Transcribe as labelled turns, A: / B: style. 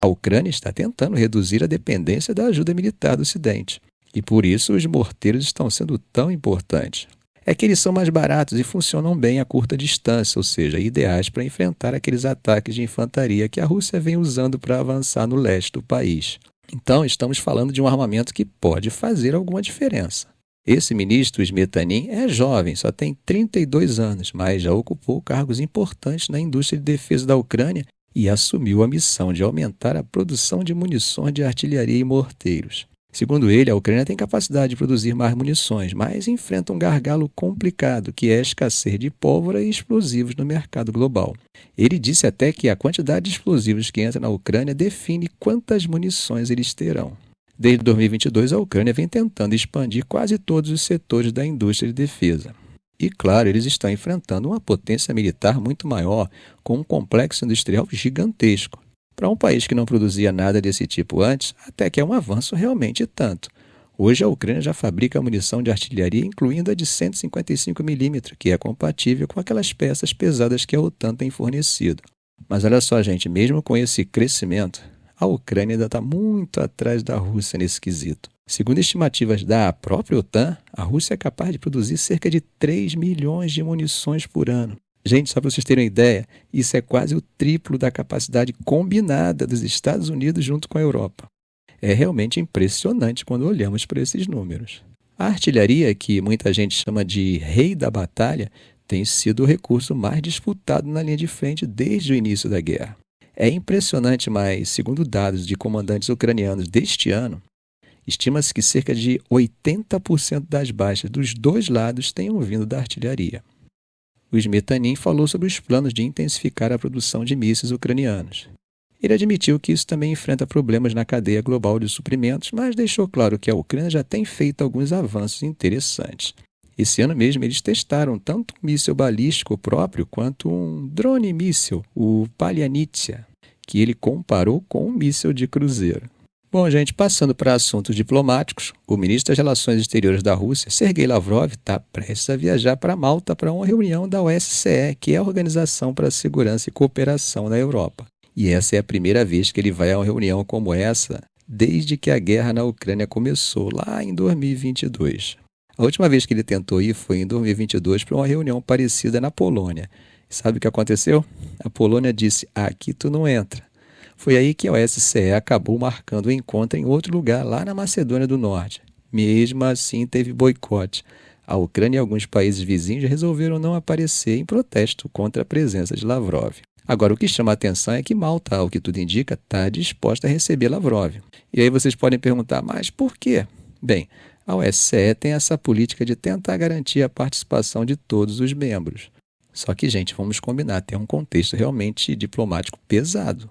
A: A Ucrânia está tentando reduzir a dependência da ajuda militar do Ocidente. E por isso os morteiros estão sendo tão importantes. É que eles são mais baratos e funcionam bem a curta distância, ou seja, ideais para enfrentar aqueles ataques de infantaria que a Rússia vem usando para avançar no leste do país. Então, estamos falando de um armamento que pode fazer alguma diferença. Esse ministro Smetanin é jovem, só tem 32 anos, mas já ocupou cargos importantes na indústria de defesa da Ucrânia e assumiu a missão de aumentar a produção de munições de artilharia e morteiros. Segundo ele, a Ucrânia tem capacidade de produzir mais munições, mas enfrenta um gargalo complicado, que é a escassez de pólvora e explosivos no mercado global. Ele disse até que a quantidade de explosivos que entra na Ucrânia define quantas munições eles terão. Desde 2022, a Ucrânia vem tentando expandir quase todos os setores da indústria de defesa. E, claro, eles estão enfrentando uma potência militar muito maior, com um complexo industrial gigantesco. Para um país que não produzia nada desse tipo antes, até que é um avanço realmente tanto. Hoje a Ucrânia já fabrica munição de artilharia, incluindo a de 155mm, que é compatível com aquelas peças pesadas que a OTAN tem fornecido. Mas olha só, gente, mesmo com esse crescimento, a Ucrânia ainda está muito atrás da Rússia nesse quesito. Segundo estimativas da própria OTAN, a Rússia é capaz de produzir cerca de 3 milhões de munições por ano. Gente, só para vocês terem uma ideia, isso é quase o triplo da capacidade combinada dos Estados Unidos junto com a Europa. É realmente impressionante quando olhamos para esses números. A artilharia, que muita gente chama de rei da batalha, tem sido o recurso mais disputado na linha de frente desde o início da guerra. É impressionante, mas, segundo dados de comandantes ucranianos deste ano, estima-se que cerca de 80% das baixas dos dois lados tenham vindo da artilharia. O Smetanin falou sobre os planos de intensificar a produção de mísseis ucranianos. Ele admitiu que isso também enfrenta problemas na cadeia global de suprimentos, mas deixou claro que a Ucrânia já tem feito alguns avanços interessantes. Esse ano mesmo, eles testaram tanto um míssil balístico próprio quanto um drone míssil, o Palianitia, que ele comparou com um míssil de cruzeiro. Bom, gente, passando para assuntos diplomáticos, o ministro das Relações Exteriores da Rússia, Sergei Lavrov, está prestes a viajar para Malta para uma reunião da OSCE, que é a Organização para a Segurança e Cooperação na Europa. E essa é a primeira vez que ele vai a uma reunião como essa desde que a guerra na Ucrânia começou, lá em 2022. A última vez que ele tentou ir foi em 2022 para uma reunião parecida na Polônia, Sabe o que aconteceu? A Polônia disse: aqui tu não entra. Foi aí que a OSCE acabou marcando o encontro em outro lugar, lá na Macedônia do Norte. Mesmo assim, teve boicote. A Ucrânia e alguns países vizinhos resolveram não aparecer em protesto contra a presença de Lavrov. Agora, o que chama a atenção é que Malta, ao que tudo indica, está disposta a receber Lavrov. E aí vocês podem perguntar, mas por quê? Bem, a OSCE tem essa política de tentar garantir a participação de todos os membros. Só que, gente, vamos combinar, tem um contexto realmente diplomático pesado.